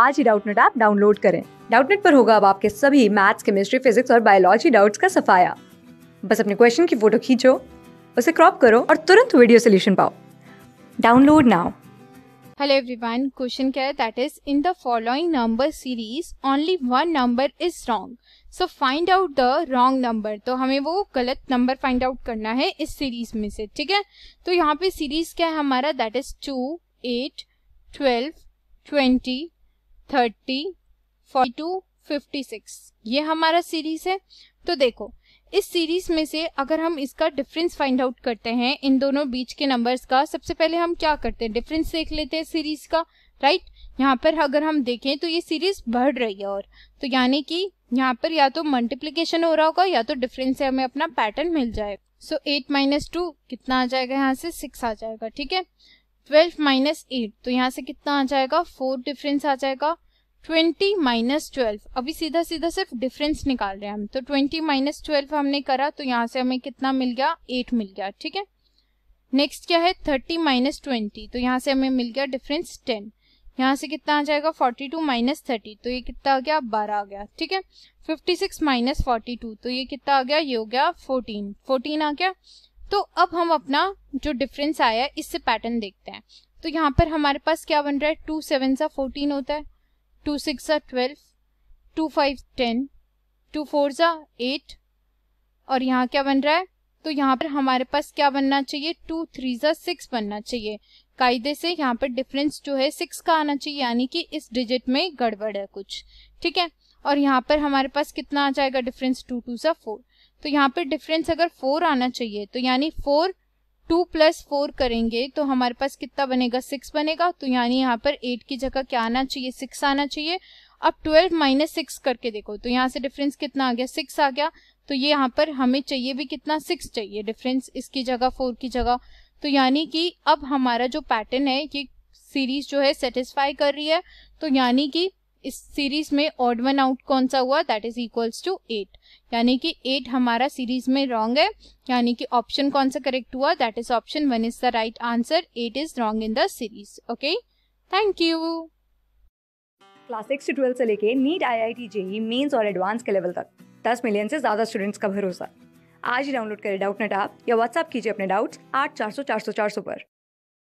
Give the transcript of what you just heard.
आज ही Doubtnut app download करें डाउटनेट पर होगा अब आपके सभी मैथ्स केमिस्ट्री फिजिक्स और बायोलॉजी डाउट्स का सफाया बस अपने क्वेश्चन की फोटो खींचो उसे क्रॉप करो और तुरंत वीडियो सोल्यूशन पाओ download now hello everyone question क्या है that is in the following number series only one number is wrong so find out the wrong number तो हमें वो गलत नंबर फाइंड आउट करना है इस सीरीज में से ठीक है तो यहाँ पे सीरीज क्या है हमारा that is two eight twelve twenty thirty forty two fifty six ये हमारा सीरीज है तो देखो इस सीरीज में से अगर हम इसका डिफरेंस फाइंड आउट करते हैं इन दोनों बीच के नंबर्स का सबसे पहले हम क्या करते हैं डिफरेंस देख लेते हैं सीरीज का राइट यहाँ पर अगर हम देखें तो ये सीरीज बढ़ रही है और तो यानी कि यहाँ पर या तो मल्टीप्लीकेशन हो रहा होगा या तो डिफरेंस से हमें अपना पैटर्न मिल जाए सो एट माइनस टू कितना आ जाएगा यहाँ से सिक्स आ जाएगा ठीक है ट्वेल्व माइनस एट तो यहाँ से कितना आ जाएगा फोर डिफरेंस आ जाएगा ट्वेंटी माइनस ट्वेल्व अभी सीधा सीधा सिर्फ डिफरेंस निकाल रहे हैं हम तो ट्वेंटी माइनस ट्वेल्व हमने करा तो यहाँ से हमें कितना मिल गया एट मिल गया ठीक है नेक्स्ट क्या है थर्टी माइनस ट्वेंटी तो यहाँ से हमें मिल गया डिफरेंस टेन यहाँ से कितना आ जाएगा फोर्टी टू माइनस थर्टी तो ये कितना आ गया बारह आ गया ठीक है fifty six minus forty two तो ये कितना आ गया ये हो गया फोर्टीन फोर्टीन आ गया तो अब हम अपना जो डिफरेंस आया है इससे पैटर्न देखते हैं तो यहाँ पर हमारे पास क्या बन रहा है टू सेवन सा फोर्टीन होता है टू सिक्स आ twelve two five ten two four ज़ा एट और यहाँ क्या बन रहा है तो यहाँ पर हमारे पास क्या बनना चाहिए टू थ्री ज़ा सिक्स बनना चाहिए कायदे से यहाँ पर डिफरेंस जो है सिक्स का आना चाहिए यानी कि इस डिजिट में गड़बड़ है कुछ ठीक है और यहाँ पर हमारे पास कितना आ जाएगा डिफरेंस टू टू ज़ा फोर तो यहाँ पर डिफरेंस अगर फोर आना चाहिए तो यानी फोर टू प्लस फोर करेंगे तो हमारे पास कितना बनेगा सिक्स बनेगा तो यानी यहाँ पर एट की जगह क्या आना चाहिए सिक्स आना चाहिए अब ट्वेल्व माइनस सिक्स करके देखो तो यहाँ से डिफरेंस कितना आ गया सिक्स आ गया तो ये यहाँ पर हमें चाहिए भी कितना सिक्स चाहिए डिफरेंस इसकी जगह फोर की जगह तो यानी कि अब हमारा जो पैटर्न है ये सीरीज जो है सेटिस्फाई कर रही है तो यानी कि इस सीरीज में ऑड वन आउट कौन सा हुआ that is equals to eight यानी कि एट हमारा सीरीज में रॉन्ग है यानी कि ऑप्शन कौन सा करेक्ट हुआ that is option one is the right answer eight is wrong in the series okay thank you class six से ट्वेल्थ से लेके NEET I I T JEE mains और एडवांस के लेवल तक दस मिलियन से ज्यादा स्टूडेंट्स का भरोसा आज ही डाउनलोड करें डाउट नेट आप या व्हाट्सएप कीजिए अपने डाउट्स आठ चार सौ चार सौ चार सौ पर